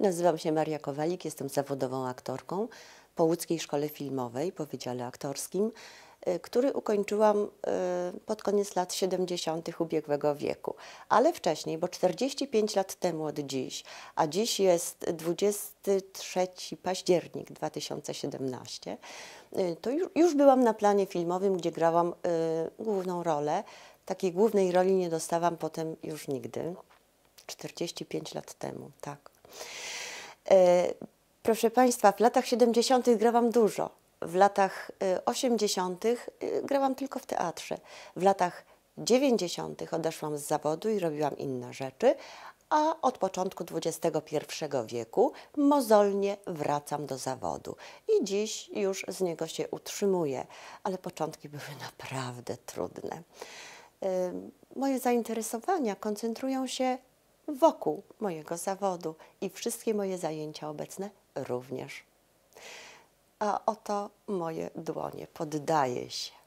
Nazywam się Maria Kowalik, jestem zawodową aktorką po Łódzkiej Szkole Filmowej, po Wydziale Aktorskim, y, który ukończyłam y, pod koniec lat 70. ubiegłego wieku. Ale wcześniej, bo 45 lat temu od dziś, a dziś jest 23 październik 2017, y, to już byłam na planie filmowym, gdzie grałam główną rolę. Takiej głównej roli nie dostałam potem już nigdy. 45 lat temu, tak. E, proszę Państwa, w latach 70. grałam dużo. W latach 80. E, e, grałam tylko w teatrze. W latach 90. odeszłam z zawodu i robiłam inne rzeczy, a od początku XXI wieku mozolnie wracam do zawodu i dziś już z niego się utrzymuję, ale początki były naprawdę trudne. Moje zainteresowania koncentrują się wokół mojego zawodu i wszystkie moje zajęcia obecne również. A oto moje dłonie poddaje się.